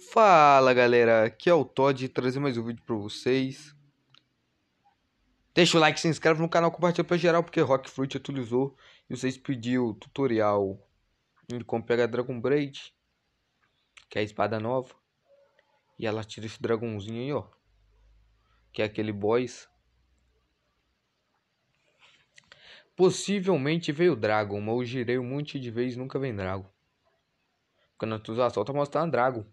Fala galera, aqui é o Todd trazer mais um vídeo pra vocês. Deixa o like, se inscreve no canal, compartilha pra geral, porque Rock Fruit atualizou e vocês pediu tutorial de como pegar Dragon Braid, que é a espada nova. E ela tira esse dragãozinho aí, ó. Que é aquele boss. Possivelmente veio Dragon, mas eu girei um monte de vezes nunca vem Dragon. Porque na atualização tá mostrando Dragon.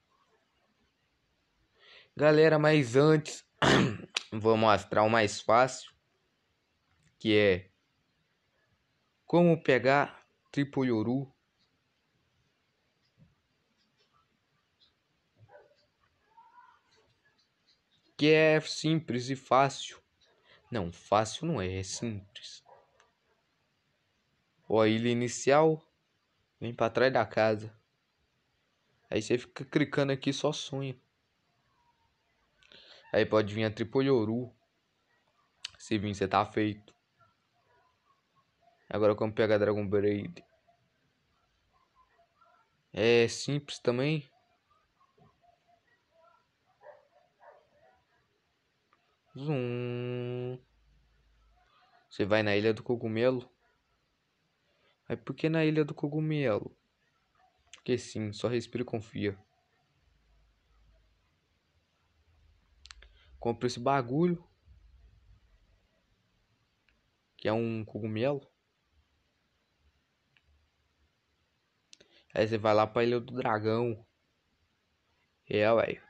Galera, mas antes vou mostrar o mais fácil, que é como pegar tripolioru. Que é simples e fácil. Não, fácil não é, é simples. Ó, a ilha inicial vem para trás da casa. Aí você fica clicando aqui só sonha. Aí pode vir a Tripolioru. Se vir, você tá feito. Agora como pegar Dragon Braid. É simples também. Zoom. Você vai na Ilha do Cogumelo. Mas por que na Ilha do Cogumelo? Porque sim, só respira e confia. Comprei esse bagulho. Que é um cogumelo. Aí você vai lá pra Ilha do Dragão. É, velho.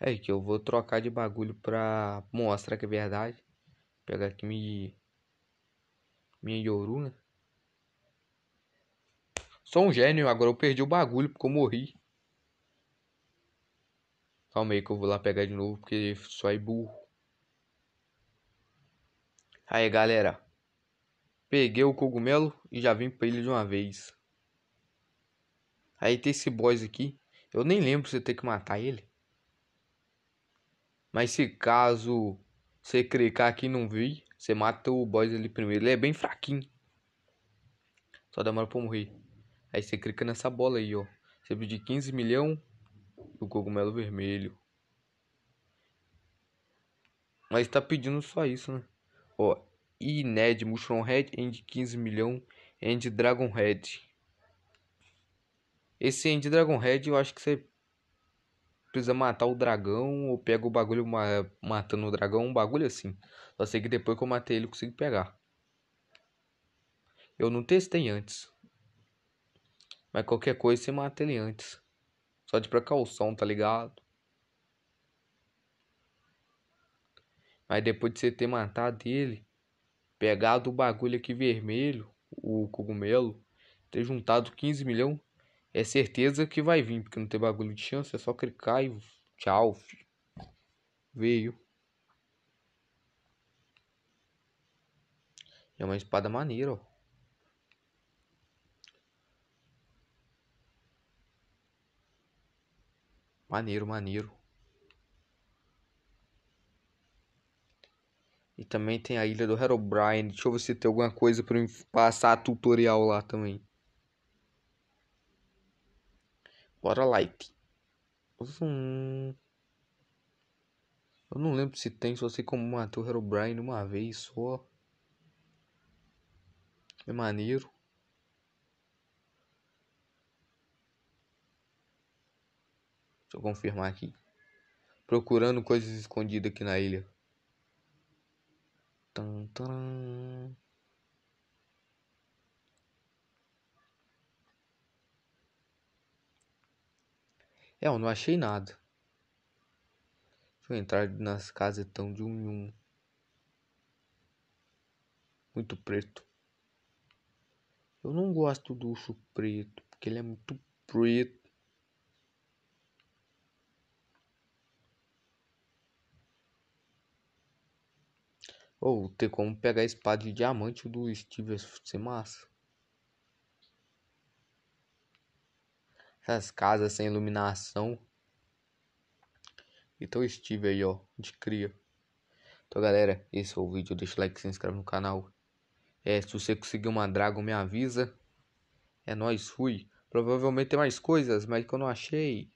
É que eu vou trocar de bagulho pra mostrar que é verdade. Vou pegar aqui minha. Minha Yoru, né? Sou um gênio, agora eu perdi o bagulho porque eu morri. Calma aí que eu vou lá pegar de novo, porque só é burro. Aí, galera. Peguei o cogumelo e já vim pra ele de uma vez. Aí tem esse boss aqui. Eu nem lembro se eu tenho que matar ele. Mas se caso você clicar aqui e não vir, você mata o boss ali primeiro. Ele é bem fraquinho. Só demora pra morrer. Aí você clica nessa bola aí, ó. Você pediu 15 milhões o cogumelo vermelho. Mas tá pedindo só isso, né? Ó, e Ned Mushroom Head End 15 milhão End Dragon Head. Esse End Dragon Head eu acho que você precisa matar o dragão ou pega o bagulho ma matando o dragão, um bagulho assim. Só sei que depois que eu matei ele eu consigo pegar. Eu não testei antes. Mas qualquer coisa você mata ele antes. Só de precaução, tá ligado? Mas depois de você ter matado ele, pegado o bagulho aqui vermelho, o cogumelo, ter juntado 15 milhões, é certeza que vai vir, porque não tem bagulho de chance, é só clicar e tchau, filho. Veio. É uma espada maneira, ó. Maneiro, maneiro. E também tem a ilha do Herobrine. Deixa eu ver se tem alguma coisa para eu passar tutorial lá também. Bora light. Hum. Eu não lembro se tem, só sei como matou o Herobrine uma vez só. É maneiro. Deixa eu confirmar aqui. Procurando coisas escondidas aqui na ilha. Tum, tum. É, eu não achei nada. Deixa eu entrar nas casas tão de um em um. Muito preto. Eu não gosto do urso preto, porque ele é muito preto. Ou ter como pegar a espada de diamante do Steve ser massa. Essas casas sem iluminação. Então Steve aí, ó, de cria. Então galera, esse é o vídeo. Deixa o like, se inscreve no canal. É, se você conseguir uma dragon, me avisa. É nóis, fui. Provavelmente tem mais coisas, mas que eu não achei.